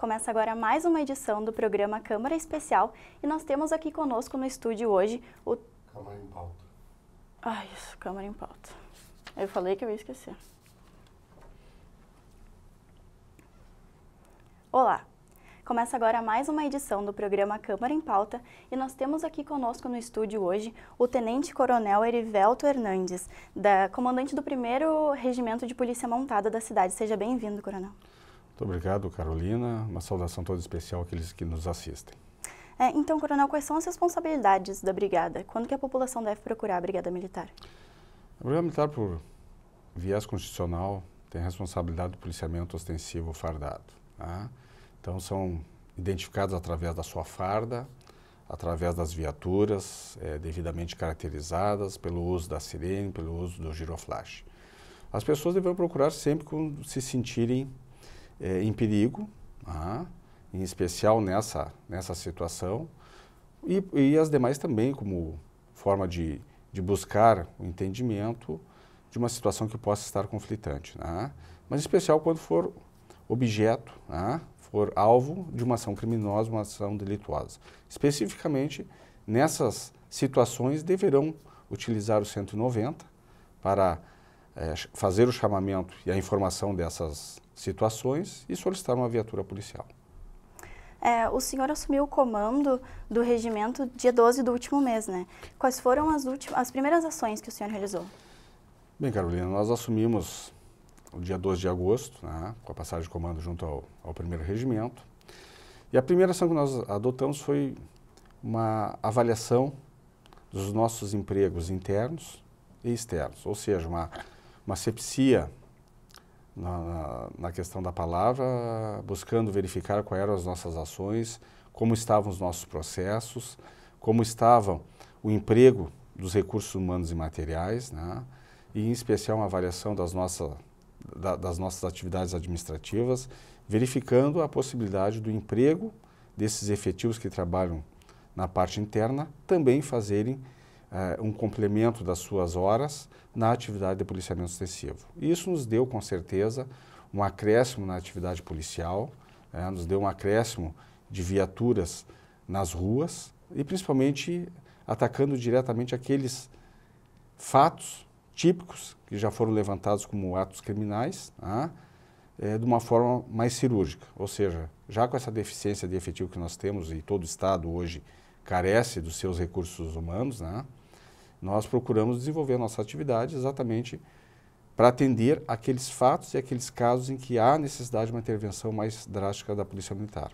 Começa agora mais uma edição do programa Câmara Especial e nós temos aqui conosco no estúdio hoje o. Câmara em pauta. Ah, isso, Câmara em pauta. Eu falei que eu ia esquecer. Olá! Começa agora mais uma edição do programa Câmara em Pauta e nós temos aqui conosco no estúdio hoje o Tenente Coronel Erivelto Hernandes, da, comandante do 1 Regimento de Polícia Montada da cidade. Seja bem-vindo, Coronel. Muito obrigado, Carolina. Uma saudação toda especial àqueles que nos assistem. É, então, Coronel, quais são as responsabilidades da Brigada? Quando que a população deve procurar a Brigada Militar? A Brigada Militar, por viés constitucional, tem a responsabilidade do policiamento ostensivo fardado. Né? Então, são identificados através da sua farda, através das viaturas é, devidamente caracterizadas, pelo uso da sirene, pelo uso do giroflash. As pessoas deverão procurar sempre quando se sentirem é, em perigo, ah, em especial nessa, nessa situação, e, e as demais também como forma de, de buscar o entendimento de uma situação que possa estar conflitante. Né? Mas em especial quando for objeto, né? for alvo de uma ação criminosa, uma ação delituosa. Especificamente, nessas situações, deverão utilizar o 190 para é, fazer o chamamento e a informação dessas situações e solicitar uma viatura policial. É, o senhor assumiu o comando do regimento dia 12 do último mês, né? Quais foram as, últimas, as primeiras ações que o senhor realizou? Bem, Carolina, nós assumimos o dia 12 de agosto, né, com a passagem de comando junto ao, ao primeiro regimento. E a primeira ação que nós adotamos foi uma avaliação dos nossos empregos internos e externos, ou seja, uma, uma sepsia na, na questão da palavra, buscando verificar quais eram as nossas ações, como estavam os nossos processos, como estava o emprego dos recursos humanos e materiais, né? e em especial uma avaliação das, da, das nossas atividades administrativas, verificando a possibilidade do emprego desses efetivos que trabalham na parte interna também fazerem uh, um complemento das suas horas na atividade de policiamento extensivo. Isso nos deu, com certeza, um acréscimo na atividade policial, uh, nos deu um acréscimo de viaturas nas ruas e principalmente atacando diretamente aqueles fatos típicos que já foram levantados como atos criminais, é, de uma forma mais cirúrgica. Ou seja, já com essa deficiência de efetivo que nós temos e todo o Estado hoje carece dos seus recursos humanos, né, nós procuramos desenvolver a nossa atividade exatamente para atender aqueles fatos e aqueles casos em que há necessidade de uma intervenção mais drástica da Polícia Militar.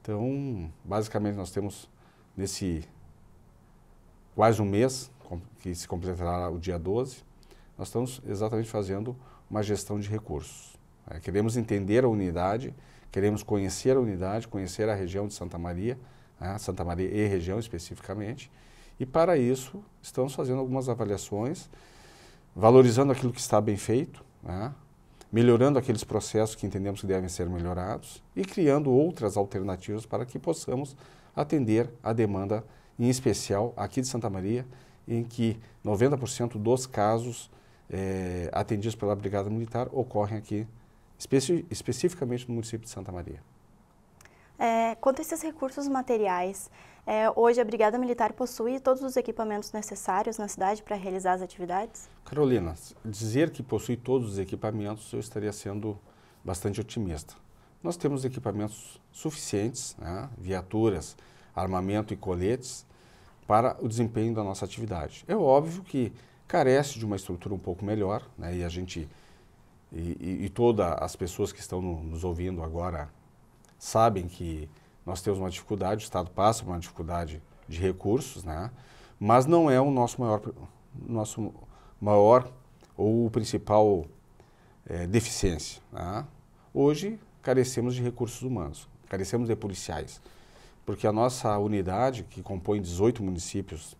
Então, basicamente, nós temos nesse quase um mês, que se completará o dia 12, nós estamos exatamente fazendo uma gestão de recursos. É, queremos entender a unidade, queremos conhecer a unidade, conhecer a região de Santa Maria, né, Santa Maria e região especificamente, e para isso, estamos fazendo algumas avaliações, valorizando aquilo que está bem feito, né? melhorando aqueles processos que entendemos que devem ser melhorados e criando outras alternativas para que possamos atender a demanda, em especial aqui de Santa Maria, em que 90% dos casos é, atendidos pela Brigada Militar ocorrem aqui, especi especificamente no município de Santa Maria. É, quanto a esses recursos materiais, é, hoje a Brigada Militar possui todos os equipamentos necessários na cidade para realizar as atividades? Carolina, dizer que possui todos os equipamentos eu estaria sendo bastante otimista. Nós temos equipamentos suficientes, né, viaturas, armamento e coletes para o desempenho da nossa atividade. É óbvio que carece de uma estrutura um pouco melhor, né, e a gente e, e, e todas as pessoas que estão no, nos ouvindo agora sabem que nós temos uma dificuldade, o Estado passa por uma dificuldade de recursos, né? mas não é o nosso maior, nosso maior ou principal é, deficiência. Né? Hoje, carecemos de recursos humanos, carecemos de policiais, porque a nossa unidade, que compõe 18 municípios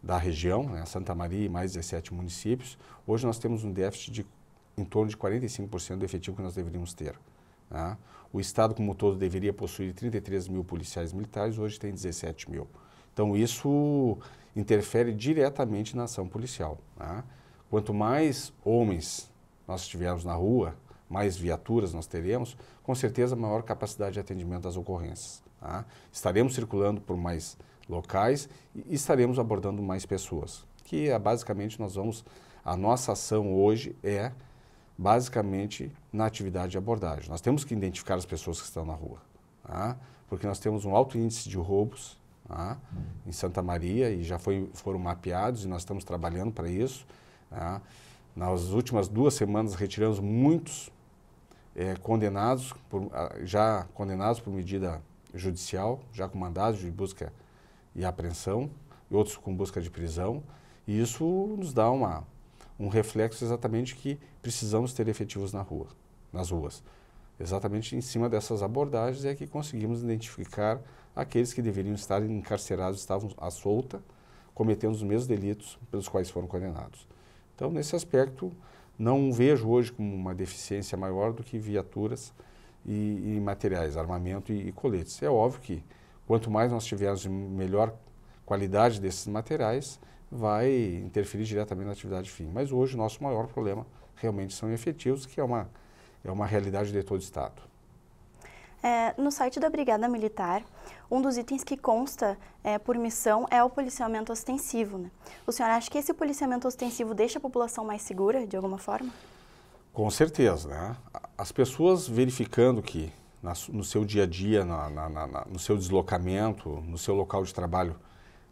da região, né, Santa Maria e mais 17 municípios, hoje nós temos um déficit de em torno de 45% do efetivo que nós deveríamos ter. Né? O Estado como um todo deveria possuir 33 mil policiais militares, hoje tem 17 mil. Então isso interfere diretamente na ação policial. Né? Quanto mais homens nós tivermos na rua, mais viaturas nós teremos, com certeza maior capacidade de atendimento às ocorrências. Tá? Estaremos circulando por mais locais e estaremos abordando mais pessoas. Que é basicamente nós vamos, a nossa ação hoje é basicamente na atividade de abordagem. Nós temos que identificar as pessoas que estão na rua, tá? porque nós temos um alto índice de roubos tá? em Santa Maria e já foi, foram mapeados e nós estamos trabalhando para isso. Tá? Nas últimas duas semanas retiramos muitos é, condenados, por, ah, já condenados por medida judicial, já com mandados de busca e apreensão, e outros com busca de prisão. E isso nos dá uma, um reflexo exatamente que precisamos ter efetivos na rua nas ruas. Exatamente em cima dessas abordagens é que conseguimos identificar aqueles que deveriam estar encarcerados, estavam à solta, cometendo os mesmos delitos pelos quais foram condenados. Então, nesse aspecto, não vejo hoje como uma deficiência maior do que viaturas e, e materiais, armamento e, e coletes. É óbvio que quanto mais nós tivermos melhor qualidade desses materiais, vai interferir diretamente na atividade fim. Mas hoje o nosso maior problema realmente são efetivos, que é uma é uma realidade de todo o Estado. É, no site da Brigada Militar, um dos itens que consta é, por missão é o policiamento ostensivo. Né? O senhor acha que esse policiamento ostensivo deixa a população mais segura, de alguma forma? Com certeza. Né? As pessoas verificando que na, no seu dia a dia, na, na, no seu deslocamento, no seu local de trabalho,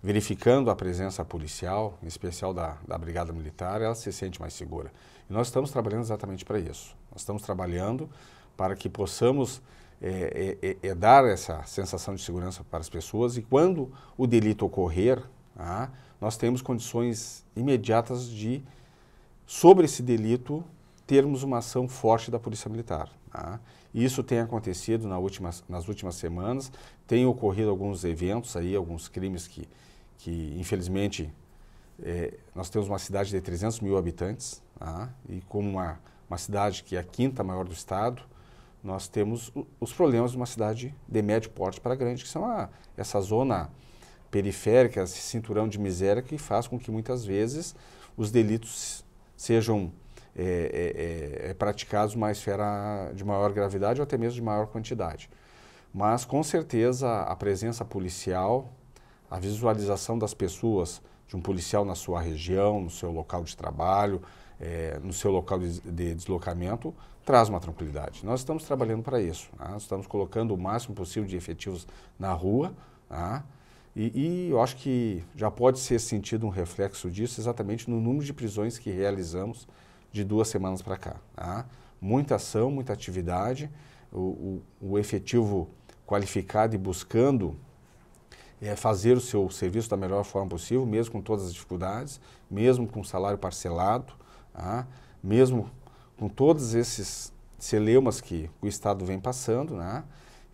verificando a presença policial, em especial da, da Brigada Militar, ela se sente mais segura. E nós estamos trabalhando exatamente para isso. Nós estamos trabalhando para que possamos é, é, é dar essa sensação de segurança para as pessoas e quando o delito ocorrer, ah, nós temos condições imediatas de, sobre esse delito, termos uma ação forte da Polícia Militar. Ah. Isso tem acontecido na última, nas últimas semanas, tem ocorrido alguns eventos aí, alguns crimes que, que infelizmente, eh, nós temos uma cidade de 300 mil habitantes ah, e como uma uma cidade que é a quinta maior do estado, nós temos os problemas de uma cidade de médio porte para grande, que são a, essa zona periférica, esse cinturão de miséria que faz com que muitas vezes os delitos sejam é, é, é, é praticados mais esfera de maior gravidade ou até mesmo de maior quantidade. Mas com certeza a presença policial, a visualização das pessoas, de um policial na sua região, no seu local de trabalho, é, no seu local de, de, deslocamento traz uma tranquilidade. Nós estamos trabalhando para isso. Né? Estamos colocando o máximo possível de efetivos na rua. Né? E, e, eu acho que já pode ser sentido um reflexo disso exatamente no número de prisões que realizamos de duas semanas para cá. Tá? Muita ação, muita atividade, o, o, o efetivo qualificado e buscando é fazer o seu serviço da melhor forma possível, mesmo com todas as dificuldades, mesmo com salário parcelado, Tá? Mesmo com todos esses celemas que o Estado vem passando, né?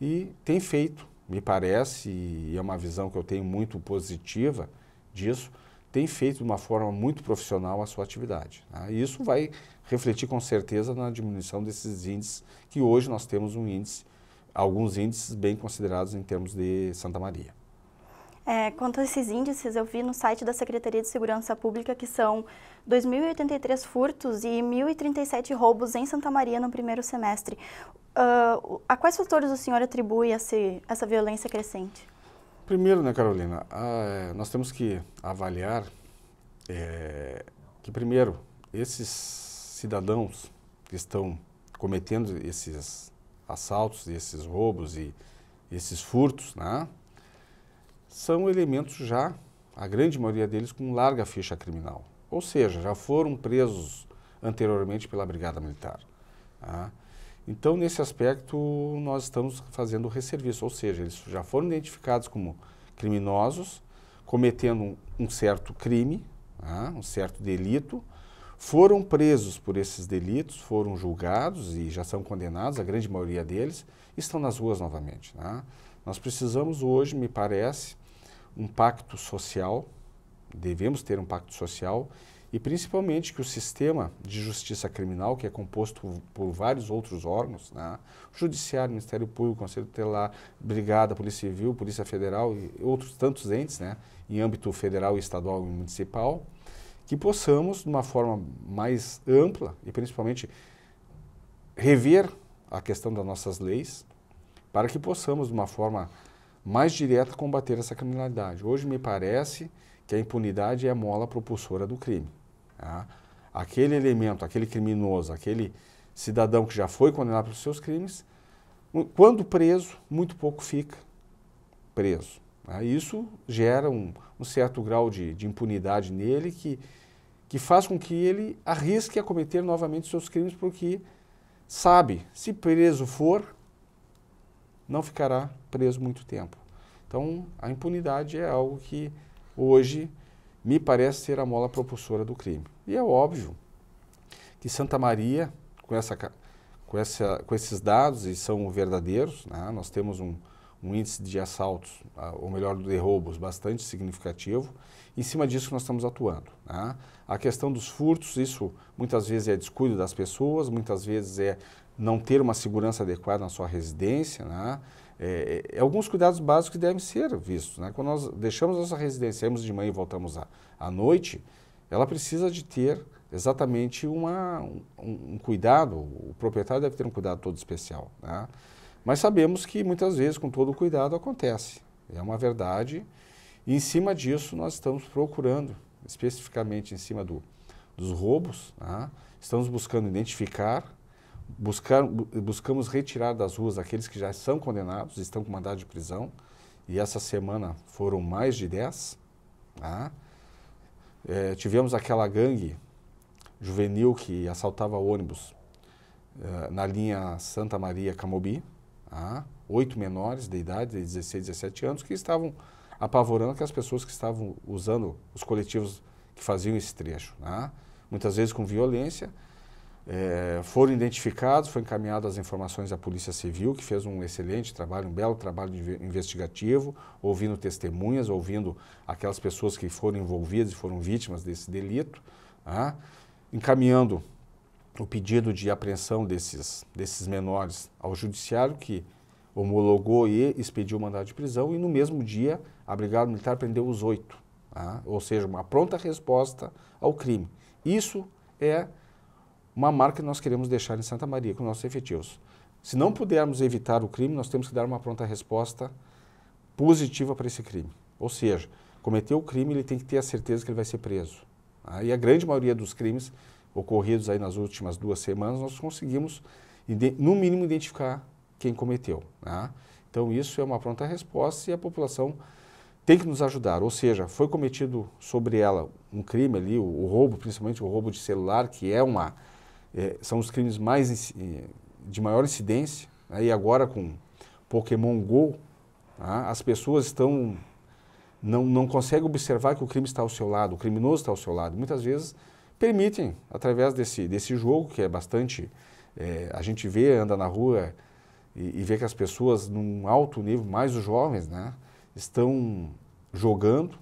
e tem feito, me parece, e é uma visão que eu tenho muito positiva disso, tem feito de uma forma muito profissional a sua atividade. Né? E isso vai refletir com certeza na diminuição desses índices, que hoje nós temos um índice, alguns índices bem considerados em termos de Santa Maria. É, quanto a esses índices, eu vi no site da Secretaria de Segurança Pública que são 2.083 furtos e 1.037 roubos em Santa Maria no primeiro semestre. Uh, a quais fatores o senhor atribui esse, essa violência crescente? Primeiro, né, Carolina, a, eh, nós temos que avaliar é, que, primeiro, esses cidadãos que estão cometendo esses assaltos, esses roubos e esses furtos, né? são elementos já, a grande maioria deles, com larga ficha criminal. Ou seja, já foram presos anteriormente pela Brigada Militar. Tá? Então, nesse aspecto, nós estamos fazendo o resserviço, ou seja, eles já foram identificados como criminosos, cometendo um certo crime, tá? um certo delito, foram presos por esses delitos, foram julgados e já são condenados, a grande maioria deles, estão nas ruas novamente. Tá? Nós precisamos hoje, me parece, um pacto social, devemos ter um pacto social, e principalmente que o sistema de justiça criminal, que é composto por vários outros órgãos, né, Judiciário, Ministério Público, Conselho Tutelar, Brigada, Polícia Civil, Polícia Federal e outros tantos entes, né, em âmbito federal, estadual e municipal, que possamos, de uma forma mais ampla e principalmente rever a questão das nossas leis, para que possamos, de uma forma mais direta combater essa criminalidade. Hoje me parece que a impunidade é a mola propulsora do crime. Tá? Aquele elemento, aquele criminoso, aquele cidadão que já foi condenado pelos seus crimes, quando preso, muito pouco fica preso. Tá? Isso gera um, um certo grau de, de, impunidade nele que, que faz com que ele arrisque a cometer novamente seus crimes, porque sabe, se preso for, não ficará preso muito tempo. Então, a impunidade é algo que hoje me parece ser a mola propulsora do crime. E é óbvio que Santa Maria, com, essa, com, essa, com esses dados, e são verdadeiros, né? nós temos um, um índice de assaltos, ah, ou melhor, de roubos, bastante significativo. Em cima disso nós estamos atuando. Né? A questão dos furtos, isso muitas vezes é descuido das pessoas, muitas vezes é não ter uma segurança adequada na sua residência, né? É, é, é, alguns cuidados básicos que devem ser vistos. Né? Quando nós deixamos nossa residência, saímos de manhã e voltamos à, à noite, ela precisa de ter exatamente uma, um, um, cuidado, o proprietário deve ter um cuidado todo especial. Né? Mas sabemos que muitas vezes, com todo o cuidado, acontece. É uma verdade. E em cima disso, nós estamos procurando, especificamente em cima do, dos roubos, né? estamos buscando identificar buscar, buscamos retirar das ruas aqueles que já são condenados, estão com mandado de prisão, e essa semana foram mais de 10. Tá? É, tivemos aquela gangue juvenil que assaltava ônibus é, na linha Santa Maria Camobi, tá? oito menores de idade, de 16, 17 anos, que estavam apavorando aquelas pessoas que estavam usando os coletivos que faziam esse trecho. Tá? Muitas vezes com violência, é, foram identificados, foram encaminhadas as informações à Polícia Civil, que fez um excelente trabalho, um belo trabalho investigativo, ouvindo testemunhas, ouvindo aquelas pessoas que foram envolvidas e foram vítimas desse delito, tá? encaminhando o pedido de apreensão desses, desses menores ao Judiciário, que homologou e expediu o mandado de prisão, e no mesmo dia a Brigada Militar prendeu os oito. Tá? ou seja, uma pronta resposta ao crime. Isso é uma marca que nós queremos deixar em Santa Maria com nossos efetivos. Se não pudermos evitar o crime, nós temos que dar uma pronta resposta positiva para esse crime. Ou seja, cometeu o crime, ele tem que ter a certeza que ele vai ser preso. Ah, e a grande maioria dos crimes ocorridos aí nas últimas duas semanas, nós conseguimos, no mínimo, identificar quem cometeu. Né? Então, isso é uma pronta resposta e a população tem que nos ajudar. Ou seja, foi cometido sobre ela um crime ali, o, o roubo, principalmente o roubo de celular, que é uma, é, são os crimes mais, é, de maior incidência, né? e agora com Pokémon GO, tá? as pessoas estão não, não conseguem observar que o crime está ao seu lado, o criminoso está ao seu lado. Muitas vezes permitem, através desse, desse jogo, que é bastante. É, a gente vê, anda na rua e, e, vê que as pessoas, num alto nível, mais os jovens, né, estão jogando,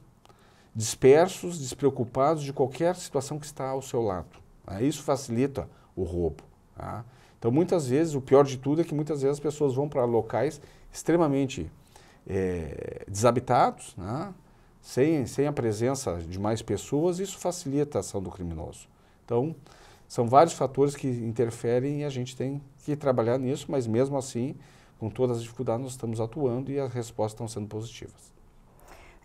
dispersos, despreocupados de qualquer situação que está ao seu lado. Né. Isso facilita o roubo. Tá? Então, muitas vezes, o pior de tudo é que muitas vezes as pessoas vão para locais extremamente é, desabitados, né? sem, sem a presença de mais pessoas, isso facilita a ação do criminoso. Então, são vários fatores que interferem e a gente tem que trabalhar nisso, mas mesmo assim, com todas as dificuldades, nós estamos atuando e as respostas estão sendo positivas.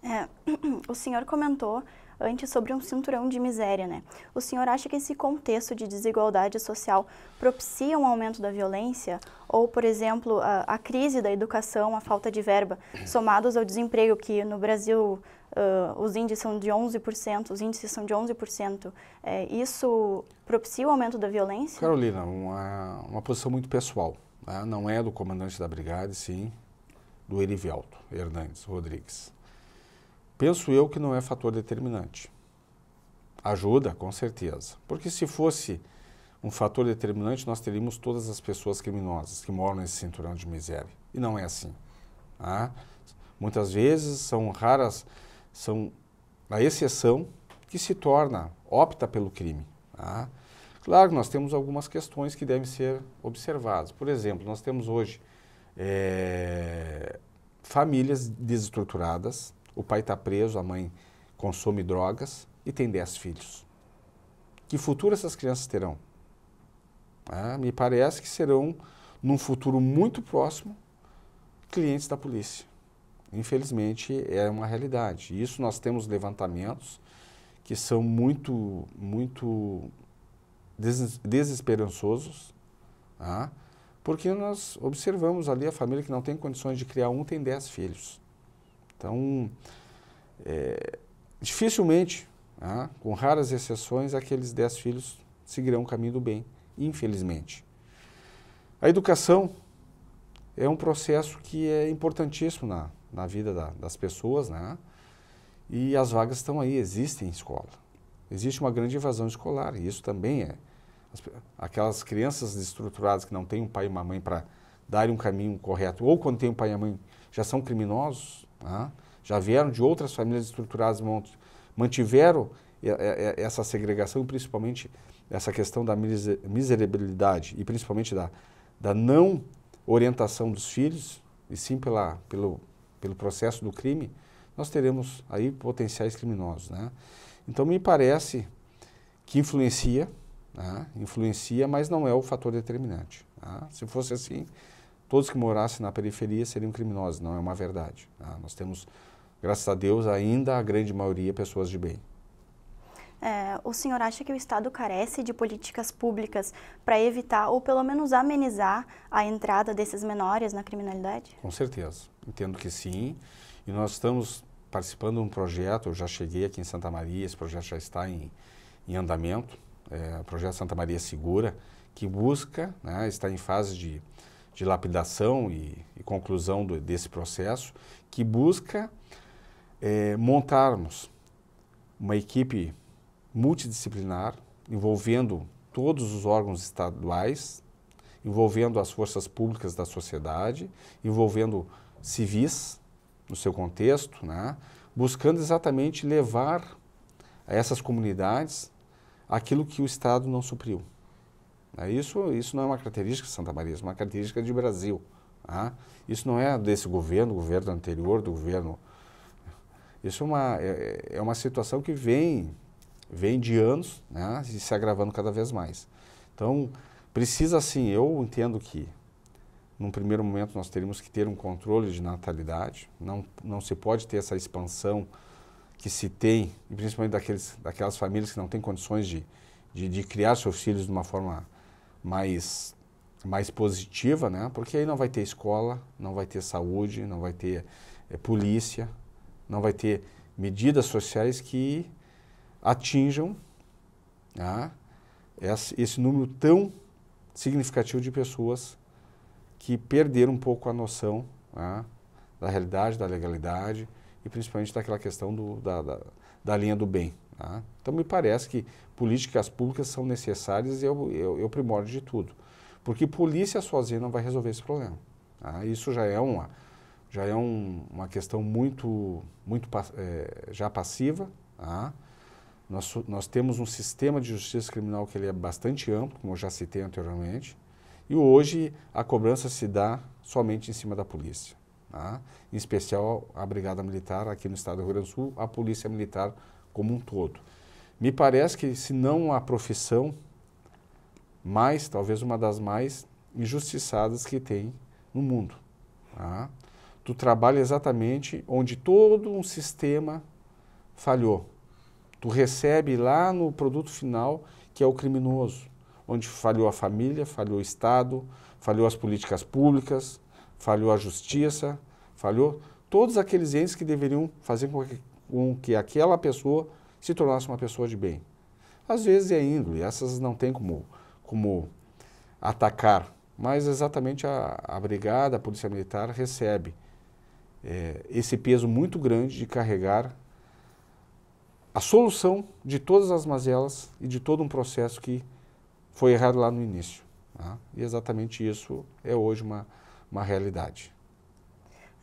É, o senhor comentou antes sobre um cinturão de miséria, né? O senhor acha que esse contexto de desigualdade social propicia um aumento da violência? Ou, por exemplo, a, a crise da educação, a falta de verba, somados ao desemprego, que no Brasil uh, os índices são de 11%, os índices são de 11%, é, isso propicia o aumento da violência? Carolina, uma, uma posição muito pessoal. Né? Não é do comandante da brigada, sim, do Erivelto Hernandes Rodrigues penso eu que não é fator determinante. Ajuda, com certeza. Porque se fosse um fator determinante, nós teríamos todas as pessoas criminosas que moram nesse cinturão de miséria. E não é assim. Tá? muitas vezes são raras, são a exceção que se torna, opta pelo crime. Tá? claro que nós temos algumas questões que devem ser observadas. Por exemplo, nós temos hoje é, famílias desestruturadas, o pai está preso, a mãe consome drogas e tem 10 filhos. Que futuro essas crianças terão? Ah, me parece que serão, num futuro muito próximo, clientes da polícia. Infelizmente, é uma realidade. Isso nós temos levantamentos que são muito, muito des desesperançosos, ah, porque nós observamos ali a família que não tem condições de criar um, tem 10 filhos. Então, é, dificilmente, né, com raras exceções, aqueles dez filhos seguirão o caminho do bem, infelizmente. A educação é um processo que é importantíssimo na, na vida da, das pessoas, né? E as vagas estão aí, existem em escola. Existe uma grande evasão escolar, e isso também é. As, aquelas crianças desestruturadas que não têm um pai e uma mãe para darem um caminho correto, ou quando têm um pai e a mãe já são criminosos, né? Já vieram de outras famílias estruturadas, mantiveram essa segregação, principalmente essa questão da miserabilidade e principalmente da, da não orientação dos filhos, e sim pela, pelo, pelo processo do crime, nós teremos aí potenciais criminosos. Né? Então, me parece que influencia, né? influencia, mas não é o fator determinante. Né? Se fosse assim, todos que morassem na periferia seriam criminosos. Não é uma verdade. Tá? Nós temos, graças a Deus, ainda a grande maioria pessoas de bem. É, o senhor acha que o Estado carece de políticas públicas para evitar ou pelo menos amenizar a entrada desses menores na criminalidade? Com certeza, entendo que sim. E nós estamos participando de um projeto, eu já cheguei aqui em Santa Maria, esse projeto já está em, em andamento, é, o projeto Santa Maria Segura, que busca, né, está em fase de, de lapidação e, e conclusão do, desse processo, que busca é, montarmos uma equipe multidisciplinar envolvendo todos os órgãos estaduais, envolvendo as forças públicas da sociedade, envolvendo civis no seu contexto, né? buscando exatamente levar a essas comunidades aquilo que o Estado não supriu. Né? Isso, isso não é uma característica de Santa Maria, isso é uma característica de Brasil. Tá? Isso não é desse governo, governo anterior, do governo. Isso é uma, é, é uma situação que vem, vem de anos né? e se agravando cada vez mais. Então, precisa sim, eu entendo que num primeiro momento nós teríamos que ter um controle de natalidade, não, não se pode ter essa expansão que se tem, principalmente daqueles, daquelas famílias que não têm condições de, de, de criar seus filhos de uma forma mais, mais positiva, né? Porque aí não vai ter escola, não vai ter saúde, não vai ter é, polícia, não vai ter medidas sociais que atinjam né, esse, esse número tão significativo de pessoas que perderam um pouco a noção né, da realidade, da legalidade, e principalmente daquela questão do, da, da, da linha do bem. Tá? Então, me parece que políticas públicas são necessárias e é o, primórdio de tudo. Porque polícia sozinha não vai resolver esse problema. Tá? Isso já é uma, já é um, uma questão muito, muito é, já passiva. Tá? Nós, nós temos um sistema de justiça criminal que ele é bastante amplo, como eu já citei anteriormente, e hoje a cobrança se dá somente em cima da polícia. Né? Em especial a Brigada Militar aqui no estado do Rio Grande do Sul, a Polícia Militar como um todo. Me parece que, se não a profissão, mais, talvez uma das mais injustiçadas que tem no mundo. Tá? Tu trabalha exatamente onde todo um sistema falhou. Tu recebe lá no produto final, que é o criminoso, onde falhou a família, falhou o Estado, falhou as políticas públicas, falhou a justiça, falhou todos aqueles entes que deveriam fazer com que, com que aquela pessoa se tornasse uma pessoa de bem. Às vezes é índole, essas não tem como, como atacar, mas exatamente a, a brigada, a polícia militar recebe é, esse peso muito grande de carregar a solução de todas as mazelas e de todo um processo que foi errado lá no início. Tá? E exatamente isso é hoje uma uma realidade.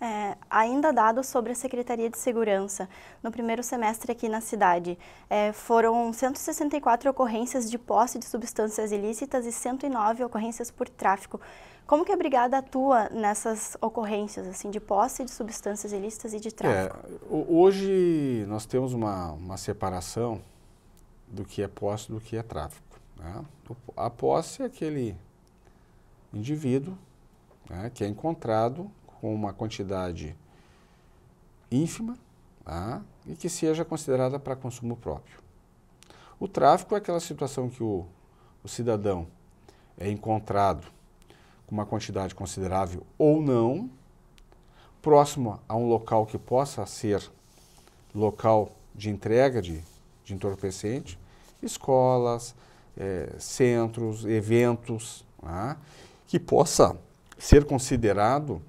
É, ainda dados sobre a Secretaria de Segurança, no primeiro semestre aqui na cidade, é, foram 164 ocorrências de posse de substâncias ilícitas e 109 ocorrências por tráfico. Como que é a Brigada atua nessas ocorrências, assim, de posse de substâncias ilícitas e de é, tráfico? É, hoje nós temos uma, uma separação do que é posse do que é tráfico. Né? A posse é aquele indivíduo né, que é encontrado com uma quantidade ínfima tá? e que seja considerada para consumo próprio. O tráfico é aquela situação que o, o cidadão é encontrado com uma quantidade considerável ou não, próximo a um local que possa ser local de entrega de, de entorpecente, escolas, é, centros, eventos, tá, que possa ser considerado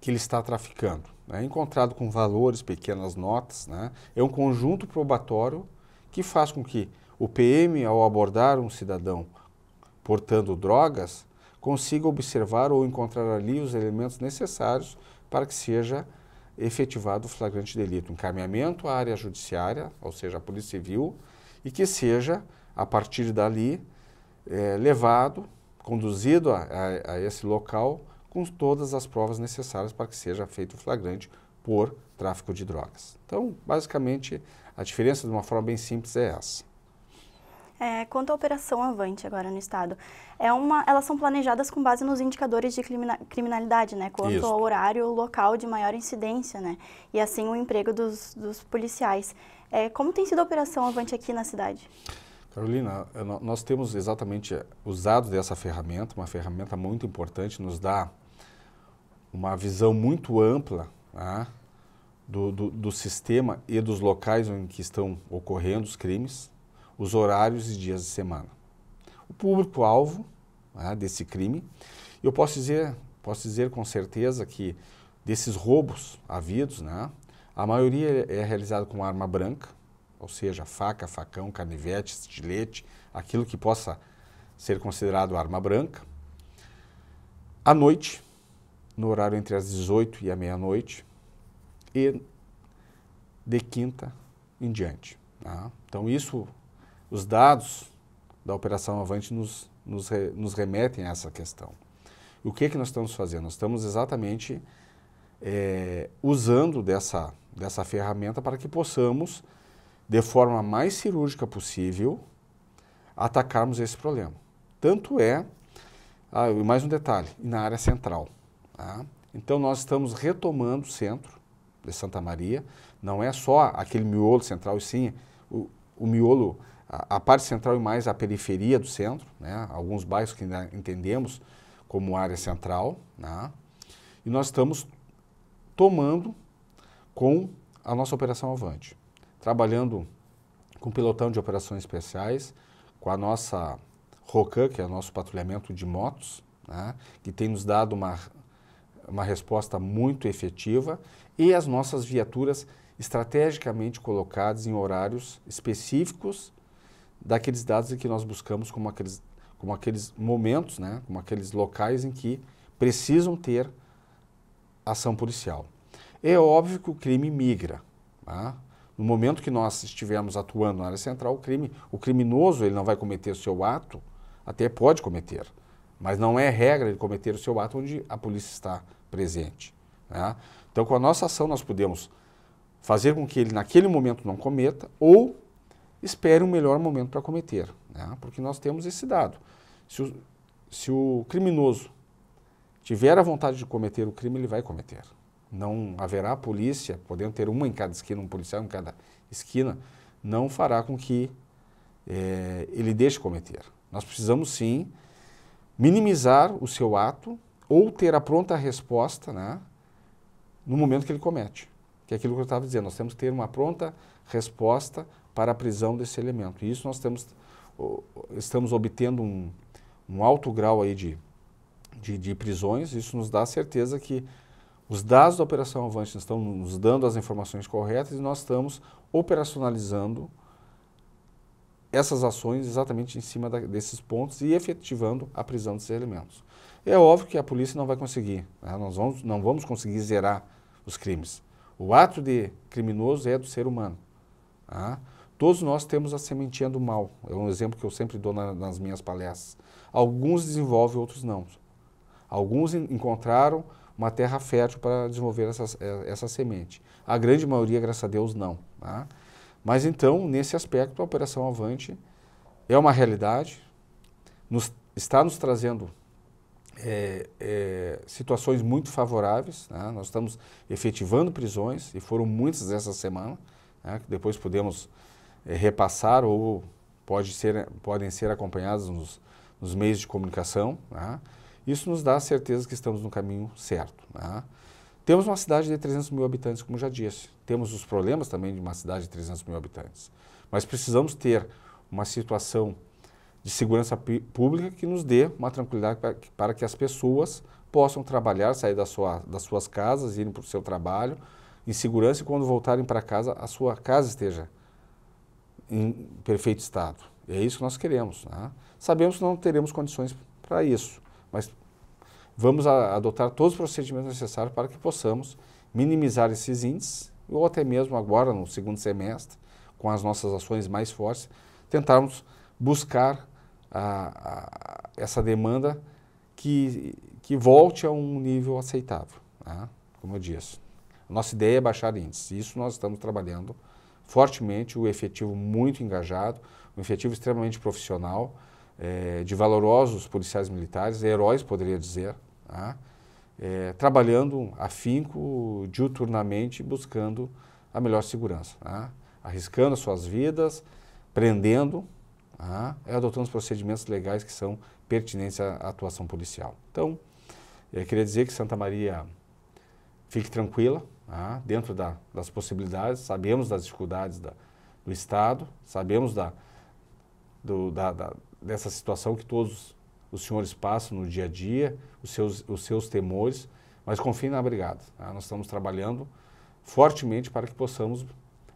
que ele está traficando. Né? Encontrado com valores, pequenas notas, né? é um conjunto probatório que faz com que o PM, ao abordar um cidadão portando drogas, consiga observar ou encontrar ali os elementos necessários para que seja efetivado o flagrante delito, encaminhamento à área judiciária, ou seja, à Polícia Civil, e que seja, a partir dali, é, levado conduzido a, a, a esse local com todas as provas necessárias para que seja feito flagrante por tráfico de drogas. Então, basicamente, a diferença de uma forma bem simples é essa. É, quanto à operação Avante agora no estado, é uma, elas são planejadas com base nos indicadores de crimina, criminalidade, né? Quanto Isso. ao horário local de maior incidência, né? E assim o emprego dos, dos policiais. É, como tem sido a operação Avante aqui na cidade? Carolina, nós temos exatamente eh, usado dessa ferramenta, uma ferramenta muito importante, nos dá uma visão muito ampla né, do, do, do, sistema e dos locais em que estão ocorrendo os crimes, os horários e dias de semana. O público-alvo né, desse crime, eu posso dizer, posso dizer com certeza que desses roubos havidos, né, a maioria é realizado com arma branca, ou seja, faca, facão, canivete, estilete, aquilo que possa ser considerado arma branca. À noite, no horário entre as 18 e a meia-noite, e de quinta em diante. Tá? Então, isso, os dados da Operação Avante nos, nos, re, nos remetem a essa questão. o que, é que nós estamos fazendo? Nós estamos exatamente é, usando dessa, dessa ferramenta para que possamos de forma mais cirúrgica possível, atacarmos esse problema. Tanto é, ah, mais um detalhe, na área central. Tá? Então, nós estamos retomando o centro de Santa Maria, não é só aquele miolo central, e sim o, o miolo, a, a, parte central e mais a periferia do centro, né? alguns bairros que ainda entendemos como área central, né? e nós estamos tomando com a nossa operação Avante trabalhando com o pilotão de operações especiais, com a nossa ROCAN, que é o nosso patrulhamento de motos, né, que tem nos dado uma, uma resposta muito efetiva, e as nossas viaturas estrategicamente colocadas em horários específicos daqueles dados em que nós buscamos como aqueles, como aqueles momentos, né, como aqueles locais em que precisam ter ação policial. É óbvio que o crime migra. Tá? No momento que nós estivermos atuando na área central, o crime, o criminoso ele não vai cometer o seu ato, até pode cometer, mas não é regra ele cometer o seu ato onde a polícia está presente. Né? Então, com a nossa ação, nós podemos fazer com que ele, naquele momento, não cometa ou espere um melhor momento para cometer, né? porque nós temos esse dado. Se o, se o criminoso tiver a vontade de cometer o crime, ele vai cometer não haverá polícia, podendo ter uma em cada esquina, um policial em cada esquina, não fará com que é, ele deixe cometer. Nós precisamos sim minimizar o seu ato ou ter a pronta resposta né, no momento que ele comete. Que é aquilo que eu estava dizendo, nós temos que ter uma pronta resposta para a prisão desse elemento. E isso nós temos, estamos obtendo um, um alto grau aí de, de, de prisões, isso nos dá a certeza que os dados da operação Avante estão nos dando as informações corretas e nós estamos operacionalizando essas ações exatamente em cima da, desses pontos e efetivando a prisão desses elementos. É óbvio que a polícia não vai conseguir, né? nós vamos, não vamos conseguir zerar os crimes. O ato de criminoso é do ser humano. Tá? Todos nós temos a sementinha do mal, é um exemplo que eu sempre dou na, nas minhas palestras. Alguns desenvolvem, outros não. Alguns encontraram uma terra fértil para desenvolver essa eh, essa semente. A grande maioria, graças a Deus, não. Tá? Mas então, nesse aspecto, a Operação Avante é uma realidade, nos, está nos trazendo é, é, situações muito favoráveis. Né? Nós estamos efetivando prisões, e foram muitas essa semana, né? que depois podemos é, repassar ou pode ser, podem ser acompanhadas nos, nos meios de comunicação. Né? Isso nos dá a certeza que estamos no caminho certo. Né? Temos uma cidade de 300 mil habitantes, como já disse. Temos os problemas também de uma cidade de 300 mil habitantes. Mas precisamos ter uma situação de segurança pública que nos dê uma tranquilidade para que, para que as pessoas possam trabalhar, sair da sua, das suas casas, irem para o seu trabalho em segurança e quando voltarem para casa, a sua casa esteja em perfeito estado. E é isso que nós queremos. Né? Sabemos que não teremos condições para isso. Mas vamos a, adotar todos os procedimentos necessários para que possamos minimizar esses índices ou até mesmo agora, no segundo semestre, com as nossas ações mais fortes, tentarmos buscar a, a, essa demanda que, que volte a um nível aceitável, né? como eu disse. Nossa ideia é baixar índices, isso nós estamos trabalhando fortemente, o efetivo muito engajado, um efetivo extremamente profissional, é, de valorosos policiais militares, heróis, poderia dizer, tá? é, trabalhando afinco, diuturnamente, buscando a melhor segurança, tá? arriscando suas vidas, prendendo, tá? e adotando os procedimentos legais que são pertinentes à atuação policial. Então, eu é, queria dizer que Santa Maria fique tranquila, dentro da, das possibilidades, sabemos das dificuldades da, do Estado, sabemos da, do, da, dessa situação que todos os senhores passam no dia a dia, os seus, os seus temores, mas confiem na Brigada. Tá? Nós estamos trabalhando fortemente para que possamos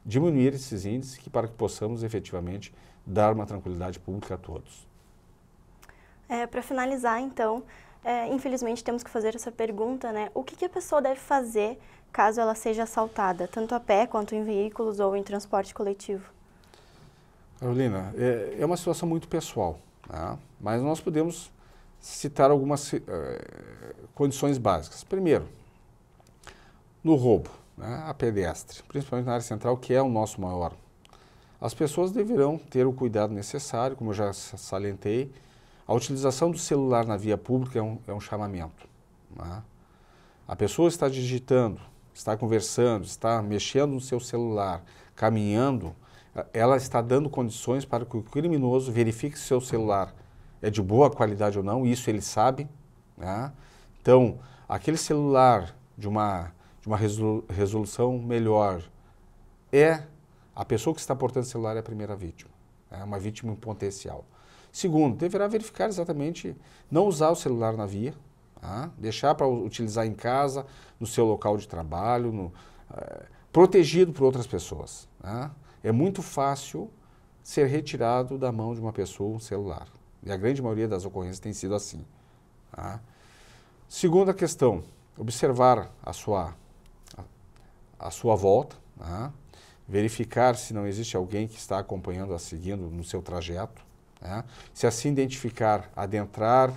diminuir esses índices e para que possamos efetivamente dar uma tranquilidade pública a todos. É, para finalizar, então, é, infelizmente temos que fazer essa pergunta, né? O que, que, a pessoa deve fazer caso ela seja assaltada, tanto a pé quanto em veículos ou em transporte coletivo? Carolina, é, é uma situação muito pessoal, né? mas nós podemos citar algumas uh, condições básicas. Primeiro, no roubo né, a pedestre, principalmente na área central, que é o nosso maior. As pessoas deverão ter o cuidado necessário, como eu já salientei. A utilização do celular na via pública é um, é um chamamento. Né? A pessoa está digitando, está conversando, está mexendo no seu celular, caminhando, ela está dando condições para que o criminoso verifique se seu celular é de boa qualidade ou não, isso ele sabe. Né? Então, aquele celular de uma, de uma resolução melhor é a pessoa que está portando o celular é a primeira vítima, é uma vítima em potencial. Segundo, deverá verificar exatamente, não usar o celular na via, tá? deixar para utilizar em casa, no seu local de trabalho, no, é, protegido por outras pessoas. Né? é muito fácil ser retirado da mão de uma pessoa um celular. E a grande maioria das ocorrências tem sido assim. Tá? Segunda questão, observar a sua, a, a sua volta, tá? verificar se não existe alguém que está acompanhando, a seguindo no seu trajeto. Tá? Se assim identificar, adentrar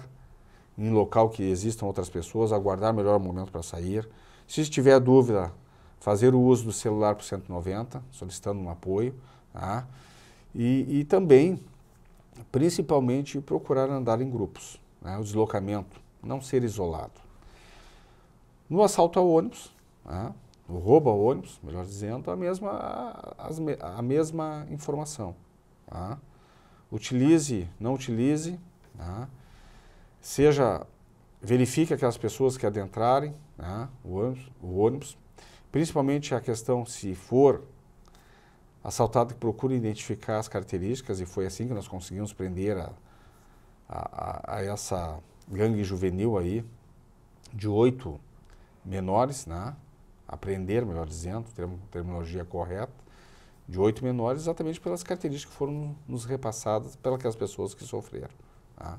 em local que existam outras pessoas, aguardar melhor o momento para sair. Se tiver dúvida, fazer o uso do celular por 190, solicitando um apoio, tá? e, e também, principalmente, procurar andar em grupos, né? o deslocamento, não ser isolado. No assalto ao ônibus, né? no roubo ao ônibus, melhor dizendo, a mesma, a, a mesma informação. Tá? Utilize, não utilize, tá? seja, verifique aquelas pessoas que adentrarem né? o, ônibus, o ônibus, Principalmente a questão, se for assaltado que procura identificar as características, e foi assim que nós conseguimos prender a, a, a essa gangue juvenil aí, de oito menores, né? aprender, melhor dizendo, termo, terminologia correta, de oito menores, exatamente pelas características que foram nos repassadas pelas pessoas que sofreram. Tá?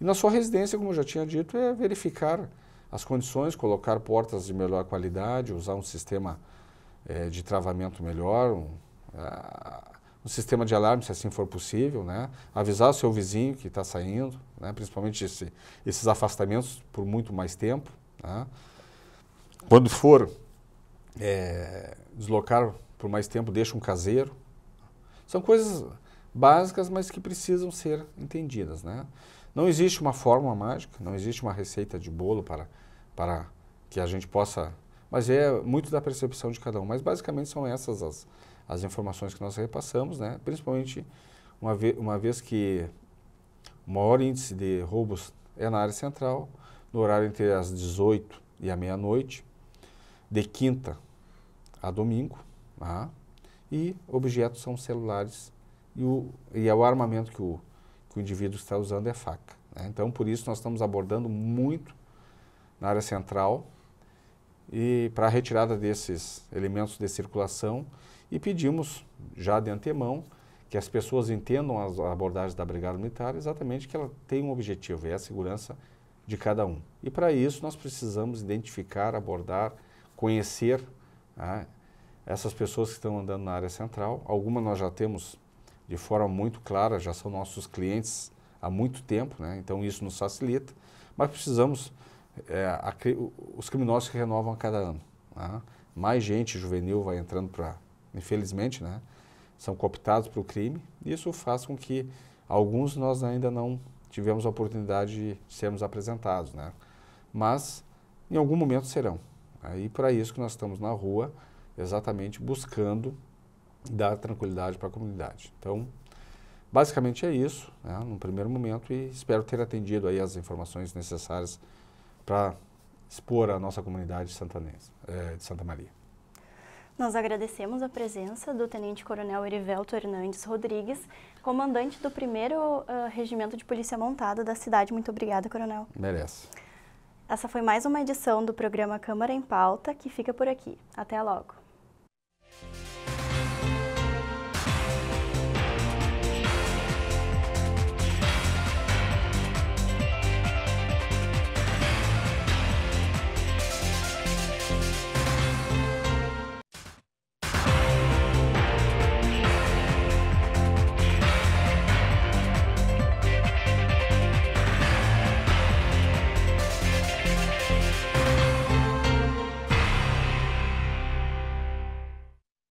E na sua residência, como eu já tinha dito, é verificar as condições, colocar portas de melhor qualidade, usar um sistema é, de travamento melhor, um, uh, um, sistema de alarme, se assim for possível, né? avisar o seu vizinho que está saindo, né? principalmente esse, esses afastamentos por muito mais tempo. Né? Quando for é, deslocar por mais tempo, deixa um caseiro. São coisas básicas, mas que precisam ser entendidas. Né? Não existe uma fórmula mágica, não existe uma receita de bolo para, para que a gente possa. Mas é muito da percepção de cada um. Mas basicamente são essas as, as informações que nós repassamos, né? principalmente uma, ve uma vez que o maior índice de roubos é na área central, no horário entre as 18 e a meia-noite, de quinta a domingo, ah, e objetos são celulares e, o, e é o armamento que o que o indivíduo está usando é faca. Né? Então, por isso, nós estamos abordando muito na área central e para a retirada desses elementos de circulação e pedimos, já de antemão, que as pessoas entendam as abordagens da Brigada Militar exatamente que ela tem um objetivo, é a segurança de cada um. E para isso nós precisamos identificar, abordar, conhecer né, essas pessoas que estão andando na área central. Algumas nós já temos de forma muito clara, já são nossos clientes há muito tempo, né? então isso nos facilita, mas precisamos, é, a, os criminosos que renovam a cada ano. Né? Mais gente juvenil vai entrando para, infelizmente, né? são cooptados para o crime, e isso faz com que alguns nós ainda não tivemos a oportunidade de sermos apresentados, né? mas em algum momento serão. Aí para isso que nós estamos na rua, exatamente buscando dar tranquilidade para a comunidade. Então, basicamente é isso, né, no primeiro momento, e espero ter atendido aí as informações necessárias para expor a nossa comunidade santanense, é, de Santa Maria. Nós agradecemos a presença do Tenente Coronel Erivelto Hernandes Rodrigues, comandante do 1 uh, Regimento de Polícia Montada da cidade. Muito obrigada, Coronel. Merece. Essa foi mais uma edição do programa Câmara em Pauta, que fica por aqui. Até logo.